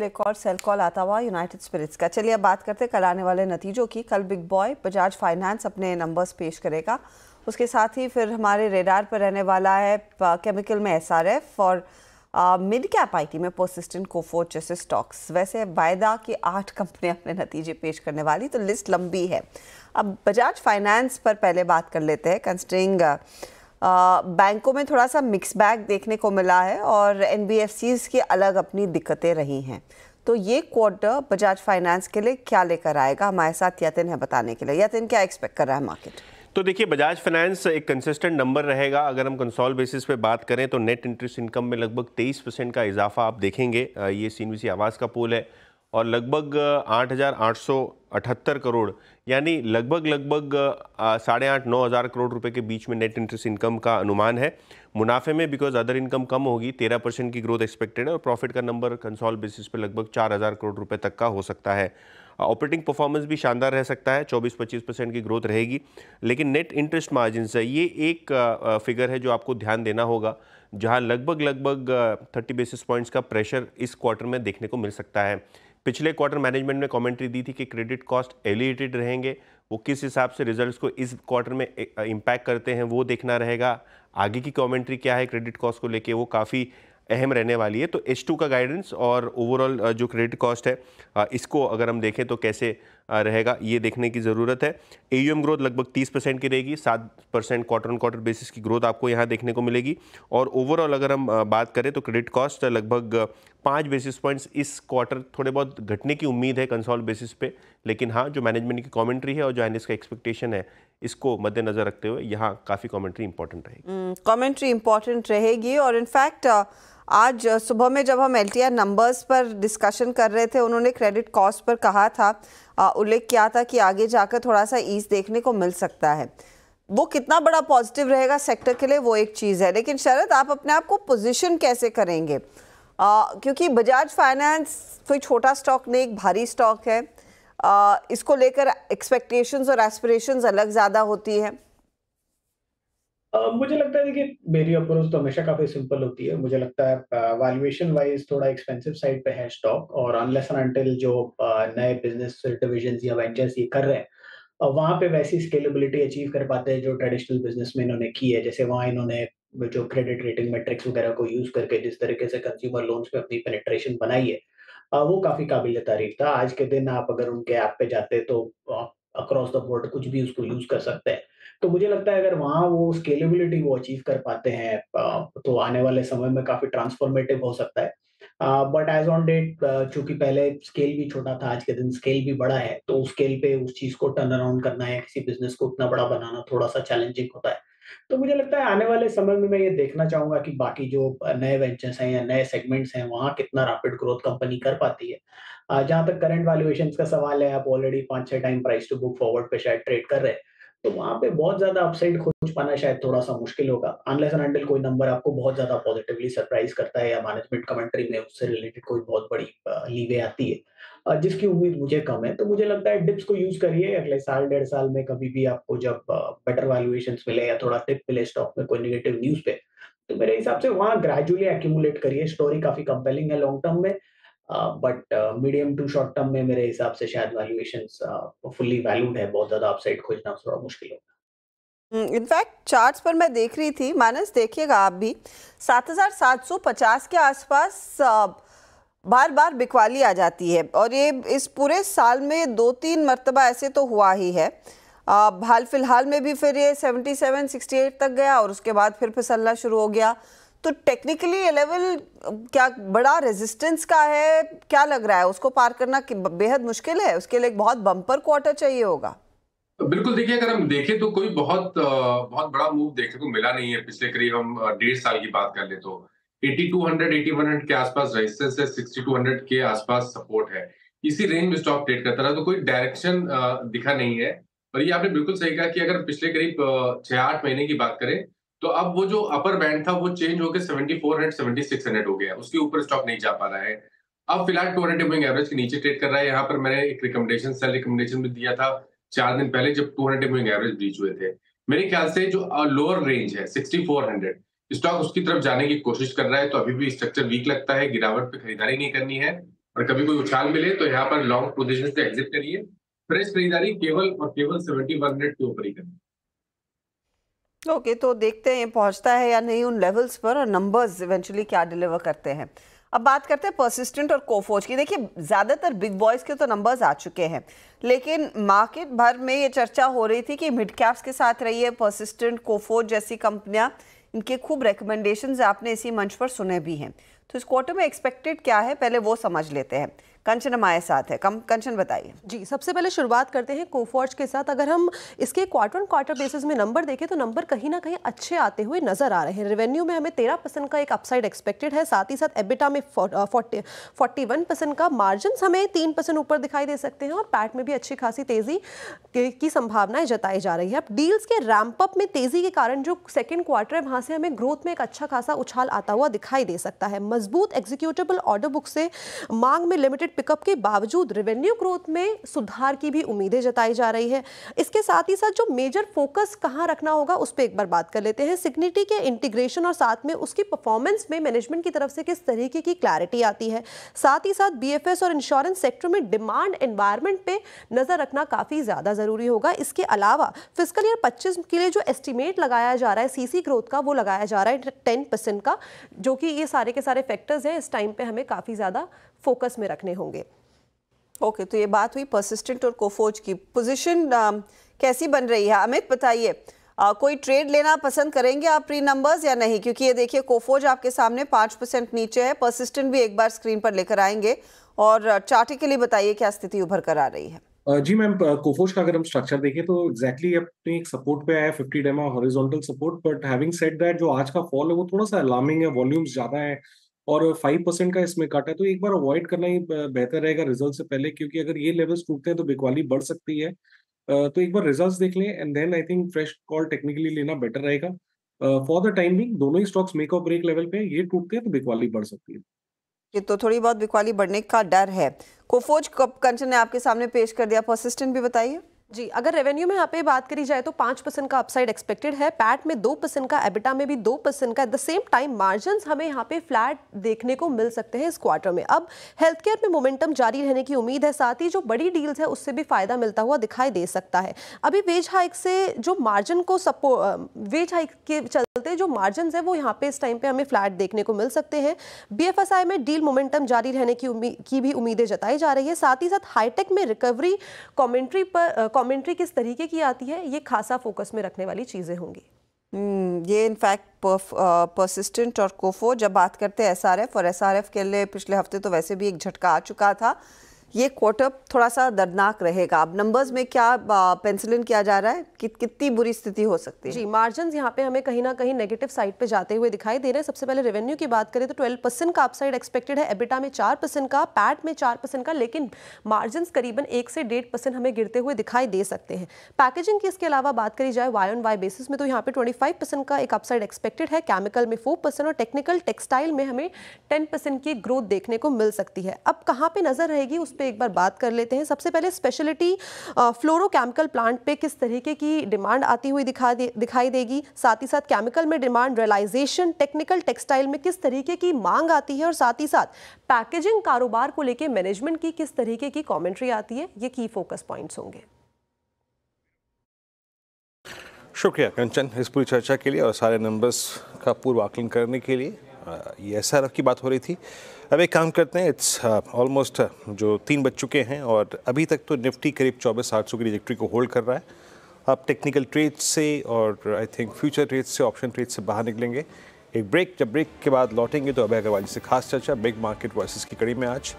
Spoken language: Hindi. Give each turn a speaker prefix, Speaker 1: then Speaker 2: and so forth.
Speaker 1: एक और सेल कॉल आता हुआ यूनाइटेड स्पिरिट्स का चलिए अब बात करते हैं कल आने वाले नतीजों की कल बिग बॉय बजाज फाइनेंस अपने नंबर्स पेश करेगा उसके साथ ही फिर हमारे रेडार पर रहने वाला है केमिकल में एस आर एफ और मिड कैप आई टी में पोसिस्टेंट कोफोर्ट जैसे स्टॉक्स वैसे वायदा की आठ कंपनियां अपने नतीजे पेश करने वाली तो लिस्ट लंबी है अब बजाज फाइनेंस पर पहले बात कर लेते हैं कंस्टरिंग uh, बैंकों में थोड़ा सा मिक्स बैग देखने को मिला है और एन की अलग अपनी दिक्कतें रही हैं तो ये क्वार्टर बजाज फाइनेंस के लिए क्या लेकर आएगा हमारे साथ यतिन है बताने के लिए यतिन क्या एक्सपेक्ट कर रहा है मार्केट
Speaker 2: तो देखिए बजाज फाइनेंस एक कंसिस्टेंट नंबर रहेगा अगर हम कंसोल बेसिस पे बात करें तो नेट इंटरेस्ट इनकम में लगभग 23 परसेंट का इजाफा आप देखेंगे ये सी आवाज़ का पोल है और लगभग 8,878 करोड़ यानी लगभग लगभग साढ़े आठ नौ हज़ार करोड़ रुपए के बीच में नेट इंटरेस्ट इनकम का अनुमान है मुनाफे में बिकॉज अदर इनकम कम होगी तेरह परसेंट की ग्रोथ एक्सपेक्टेड है और प्रॉफिट का नंबर कंसॉल बेसिस पे लगभग चार हज़ार करोड़ रुपए तक का हो सकता है ऑपरेटिंग परफॉर्मेंस भी शानदार रह सकता है 24-25 परसेंट की ग्रोथ रहेगी लेकिन नेट इंटरेस्ट मार्जिन से ये एक फिगर है जो आपको ध्यान देना होगा जहां लगभग लगभग 30 बेसिस पॉइंट्स का प्रेशर इस क्वार्टर में देखने को मिल सकता है पिछले क्वार्टर मैनेजमेंट ने कमेंट्री दी थी कि क्रेडिट कॉस्ट एलिएटेड रहेंगे वो किस हिसाब से रिजल्ट्स को इस क्वार्टर में इम्पैक्ट करते हैं वो देखना रहेगा आगे की कमेंट्री क्या है क्रेडिट कॉस्ट को लेके वो काफ़ी अहम रहने वाली है तो एच का गाइडेंस और ओवरऑल जो क्रेडिट कॉस्ट है इसको अगर हम देखें तो कैसे रहेगा ये देखने की ज़रूरत है एयूएम ग्रोथ लगभग तीस परसेंट की रहेगी सात percent quarter on quarter basis की ग्रोथ आपको यहाँ देखने को मिलेगी और ओवरऑल अगर हम बात करें तो क्रेडिट कॉस्ट लगभग पाँच बेसिस पॉइंट्स इस क्वार्टर थोड़े बहुत घटने की उम्मीद है कंसॉल बेसिस पे लेकिन हाँ जो मैनेजमेंट की कॉमेंट्री है और जो एनएस का एक्सपेक्टेशन है इसको मद्देनजर रखते हुए यहाँ काफ़ी कॉमेंट्री इंपॉर्टेंट
Speaker 1: रहेगी कॉमेंट्री हम्म, इंपॉर्टेंट रहेगी और इनफैक्ट आज सुबह में जब हम एल नंबर्स पर डिस्कशन कर रहे थे उन्होंने क्रेडिट कॉस्ट पर कहा था उल्लेख किया था कि आगे जाकर थोड़ा सा ईज देखने को मिल सकता है वो कितना बड़ा पॉजिटिव रहेगा सेक्टर के लिए वो एक चीज़ है लेकिन शरद आप अपने आप को पोजिशन कैसे करेंगे आ, क्योंकि बजाज फाइनेंस कोई छोटा स्टॉक नहीं एक भारी स्टॉक है आ, इसको लेकर एक्सपेक्टेशंस और एस्पिरेशंस अलग ज़्यादा होती है
Speaker 3: मुझे लगता है कि मेरी अप्रोच तो हमेशा काफ़ी सिंपल होती है। मुझे लगता है अ, वैल्यूएशन वाइज़ थोड़ा एक्सपेंसिव साइड पे है स्टॉक और अनलेस अनटिल जो नए बिज़नेस डिविजन या वेंचर्स ये कर रहे हैं अ, वहाँ पे वैसी स्केलेबिलिटी अचीव कर पाते हैं जो ट्रेडिशनल बिज़नेस में इन्होंने की है। जैसे वहाँ इन्होंने जो क्रेडिट रेटिंग मेट्रिक्स वगैरह को यूज़ करके जिस तरीके से कंज्यूमर लोन्स पे अपनी पेनिट्रेशन बनाई है वो काफ़ी तारीफ था। आज के दिन आप अगर उनके ऐप पे जाते तो अक्रॉस द बोर्ड कुछ भी उसको यूज़ कर सकते हैं। तो मुझे लगता है अगर वहाँ वो स्केलेबिलिटी वो अचीव कर पाते हैं तो आने वाले समय में काफी ट्रांसफॉर्मेटिव हो सकता है बट एज ऑन डेट चूंकि पहले स्केल भी छोटा था आज के दिन स्केल भी बड़ा है तो उस स्केल पे उस चीज को टर्न अराउंड करना है किसी बिजनेस को उतना बड़ा बनाना थोड़ा सा चैलेंजिंग होता है तो मुझे लगता है आने वाले समय में मैं ये देखना चाहूंगा कि बाकी जो नए वेंचर्स हैं या नए सेगमेंट्स हैं वहाँ कितना रैपिड ग्रोथ कंपनी कर पाती है जहां तक करंट वैल्यूएशन का सवाल है आप ऑलरेडी पांच छह time price to book forward पे शायद ट्रेड कर रहे हैं तो वहां पे बहुत ज्यादा अपसाइड खोज पाना शायद थोड़ा सा मुश्किल होगा अनलेस एंड अनटिल कोई नंबर आपको बहुत ज्यादा पॉजिटिवली सरप्राइज करता है या मैनेजमेंट कमेंट्री में उससे रिलेटेड कोई बहुत बड़ी लीवे आती है जिसकी उम्मीद मुझे कम है तो मुझे लगता है डिप्स को यूज करिए अगले साल डेढ़ साल में कभी भी आपको जब बेटर वैल्यूएशन मिले या थोड़ा टिप मिले स्टॉक में कोई निगेटिव न्यूज पे तो मेरे हिसाब से वहां ग्रेजुअली एक्यूमुलेट करिए स्टोरी काफी कंपेलिंग है लॉन्ग टर्म में but medium to short term में मेरे हिसाब से शायद वैल्यूएशन फुल्ली वैल्यूड है बहुत ज़्यादा अपसाइड खोजना थोड़ा मुश्किल होगा
Speaker 1: इनफैक्ट hmm, चार्ट्स पर मैं देख रही थी मानस देखिएगा आप भी 7,750 के आसपास uh, बार बार बिकवाली आ जाती है और ये इस पूरे साल में दो तीन मरतबा ऐसे तो हुआ ही है uh, हाल फिलहाल में भी फिर ये 77, 68 तक गया और उसके बाद फिर फिसलना शुरू हो गया तो टेक्निकली लेवल क्या बड़ा रेजिस्टेंस का है क्या लग रहा है उसको पार करना बेहद मुश्किल है उसके लिए बहुत बम्पर क्वार्टर चाहिए होगा तो
Speaker 2: बिल्कुल देखिए अगर हम देखें तो कोई बहुत बहुत बड़ा मूव देखने को मिला नहीं है पिछले करीब हम डेढ़ साल की बात कर ले तो 8200 8100 के आसपास रेजिस्टेंस है 6200 के आसपास सपोर्ट है इसी रेंज में स्टॉक ट्रेड करता रहा तो कोई डायरेक्शन दिखा नहीं है और ये आपने बिल्कुल सही कहा कि अगर पिछले करीब छह आठ महीने की बात करें तो अब वो जो अपर बैंड था वो चेंज होकर seventy four hundred seventy six hundred हो गया उसके ऊपर स्टॉक नहीं जा पा रहा है अब फिलहाल टू हंड्रेड मूविंग एवरेज के नीचे ट्रेड कर रहा है यहाँ पर मैंने एक रिकमेंडेशन सेल रिकमेंडेशन भी दिया था चार दिन पहले जब two hundred moving average breach हुए थे मेरे ख्याल से जो लोअर रेंज है सिक्सटी फोर हंड्रेड स्टॉक उसकी तरफ जाने की कोशिश कर रहा है तो अभी भी स्ट्रक्चर वीक लगता है गिरावट पे खरीदारी नहीं करनी है और कभी कोई उछाल मिले तो यहाँ पर लॉन्ग पोजिशन से एग्जिट करिए फ्रेश खरीदारी केवल और
Speaker 3: केवल सेवेंटी
Speaker 2: वन हंड्रेड के ऊपर ही करनी है
Speaker 1: ओके okay, तो देखते हैं पहुंचता है या नहीं उन लेवल्स पर और नंबर्स इवेंचुअली क्या डिलीवर करते हैं अब बात करते हैं परसिस्टेंट और कोफोज की देखिए ज़्यादातर बिग बॉयज़ के तो नंबर्स आ चुके हैं लेकिन मार्केट भर में ये चर्चा हो रही थी कि मिड कैप्स के साथ रही है परसिस्टेंट कोफोज जैसी कंपनियां इनके खूब रिकमेंडेशन आपने इसी मंच पर सुने भी हैं तो इस क्वार्टर में एक्सपेक्टेड क्या है पहले वो समझ लेते हैं कंचन हमारे साथ है कम कंचन बताइए जी सबसे पहले शुरुआत करते हैं कोफॉर्ज के साथ अगर हम
Speaker 4: इसके क्वार्टर एंड क्वार्टर बेसिस में नंबर देखें तो नंबर कहीं ना कहीं अच्छे आते हुए नजर आ रहे हैं रेवेन्यू में हमें तेरह परसेंट का एक अपसाइड एक्सपेक्टेड है साथ ही साथ एबिटा में फोर्टी वन परसेंट का मार्जिन हमें तीन परसेंट ऊपर दिखाई दे सकते हैं और पैट में भी अच्छी खासी तेजी की संभावनाएं जताई जा रही है अब डील्स के रैम्पअप में तेजी के कारण जो सेकेंड क्वार्टर है वहाँ से हमें ग्रोथ में एक अच्छा खासा उछाल आता हुआ दिखाई दे सकता है मजबूत एग्जीक्यूटेबल ऑर्डर बुक से मांग में लिमिटेड पिकअप के बावजूद रेवेन्यू ग्रोथ में सुधार की भी उम्मीदें जताई जा रही है इसके साथ ही साथ जो मेजर फोकस कहाँ रखना होगा उस पर एक बार बात कर लेते हैं सिग्निटी के इंटीग्रेशन और साथ में उसकी परफॉर्मेंस में मैनेजमेंट की तरफ से किस तरीके की क्लैरिटी आती है साथ ही साथ बी और इंश्योरेंस सेक्टर में डिमांड एनवायरमेंट पे नज़र रखना काफ़ी ज़्यादा ज़रूरी होगा इसके अलावा फिजिकल ईयर पच्चीस के लिए जो एस्टिमेट लगाया जा रहा है सीसी ग्रोथ का वो लगाया जा रहा है टेन का जो कि ये सारे के सारे फैक्टर्स हैं इस टाइम पे हमें काफ़ी ज़्यादा फोकस में रखने
Speaker 1: होंगे ओके okay, तो ये बात हुई परसिस्टेंट और कोफोज की पोजीशन um, कैसी बन रही है अमित बताइए कोई ट्रेड लेना पसंद करेंगे आप प्री नंबर्स या नहीं क्योंकि ये देखिए कोफोज आपके सामने पाँच परसेंट नीचे है परसिस्टेंट भी एक बार स्क्रीन पर लेकर आएंगे और चार्टे के लिए बताइए क्या स्थिति उभर कर आ रही
Speaker 2: है जी मैम कोफोज का अगर हम स्ट्रक्चर देखें तो एक्जैक्टली अपने एक सपोर्ट पे आया fifty DEMA horizontal support but having set that जो आज का फॉल है वो थोड़ा सा अलार्मिंग है वॉल्यूम्स ज़्यादा है और फाइव परसेंट का इसमें काटा है तो एक बार अवॉइड करना ही बेहतर रहेगा रिजल्ट से पहले क्योंकि अगर ये लेवल्स टूटते हैं तो बिकवाली बढ़ सकती है तो एक बार रिजल्ट्स देख लें and then I think fresh call technically लेना बेटर रहेगा फॉर द टाइम बिंग दोनों ही स्टॉक्स मेक और ब्रेक लेवल पे ये टूटते हैं तो बिकवाली बढ़ सकती है
Speaker 1: ये तो थोड़ी बहुत बिकवाली बढ़ने का डर है कोफोज कंचन ने आपके सामने पेश कर दिया परसिस्टेंट भी बताइए जी अगर रेवेन्यू में यहाँ
Speaker 4: पे बात करी जाए तो पाँच परसेंट का अपसाइड एक्सपेक्टेड है पैट में दो परसेंट का एबिटा में भी दो परसेंट का at the same time margin हमें यहाँ पे फ्लैट देखने को मिल सकते हैं इस क्वार्टर में अब हेल्थ केयर में मोमेंटम जारी रहने की उम्मीद है साथ ही जो बड़ी डील्स है उससे भी फायदा मिलता हुआ दिखाई दे सकता है अभी वेज हाइक से जो मार्जिन को सपो वेज हाइक के चलते जो मार्जिन है वो यहाँ पे इस टाइम पे हमें फ्लैट देखने को मिल सकते हैं बी में डील मोमेंटम जारी रहने की उम्मीद की भी उम्मीदें जताई जा रही है साथ ही साथ हाईटेक में रिकवरी कॉमेंट्री पर कमेंट्री किस तरीके की
Speaker 1: आती है ये खासा फोकस में रखने वाली चीज़ें होंगी हम्म, ये इनफैक्ट परसिस्टेंट uh, और कोफो जब बात करते हैं एसआरएफ और एसआरएफ के लिए पिछले हफ्ते तो वैसे भी एक झटका आ चुका था ये क्वार्टर थोड़ा सा दर्दनाक रहेगा अब नंबर्स में क्या पेंसिल इन किया जा रहा है कि कितनी बुरी स्थिति हो सकती है जी मार्जिन यहाँ पे हमें कहीं ना कहीं नेगेटिव साइड पे जाते हुए दिखाई
Speaker 4: दे रहे हैं सबसे पहले रेवेन्यू की बात करें तो ट्वेल्व परसेंट का अपसाइड एक्सपेक्टेड है एबिटा में चार परसेंट का पैट में चार परसेंट का लेकिन मार्जिन करीबन एक से डेढ़ परसेंट हमें गिरते हुए दिखाई दे सकते हैं पैकेजिंग की इसके अलावा बात करी जाए वाई ऑन वाई बेसिस में तो यहाँ पे ट्वेंटी फाइव परसेंट का एक अपसाइड एक्सपेक्टेड है केमिकल में फोर परसेंट और टेक्निकल टेक्सटाइल में हमें टेन परसेंट की ग्रोथ देखने को मिल सकती है अब कहाँ पे नजर रहेगी उस पर पे एक बार बात कर लेते हैं सबसे पहले स्पेशलिटी फ्लोरोकेमिकल प्लांट पे किस तरीके की डिमांड आती हुई दिखा दे, दिखाई देगी साथ ही साथ केमिकल में डिमांड रियलाइजेशन टेक्निकल टेक्सटाइल में किस तरीके की मांग आती है और साथ ही साथ पैकेजिंग कारोबार को लेकर मैनेजमेंट की किस तरीके की कॉमेंट्री आती है ये की फोकस पॉइंट्स होंगे
Speaker 2: शुक्रिया कंचन इस पूरी चर्चा के लिए और सारे नंबर्स का पूर्व आकलन करने के लिए ये एस की बात हो रही थी अब एक काम करते हैं इट्स ऑलमोस्ट uh, uh, जो तीन बज चुके हैं और अभी तक तो निफ्टी करीब चौबीस आठ सौ की रिजेक्ट्री को होल्ड कर रहा है आप टेक्निकल ट्रेड से और आई थिंक फ्यूचर ट्रेड से ऑप्शन ट्रेड से बाहर निकलेंगे एक ब्रेक जब ब्रेक के बाद लौटेंगे तो अभय अग्रवाल जी से खास चर्चा बिग मार्केट वर्सेस की कड़ी में आज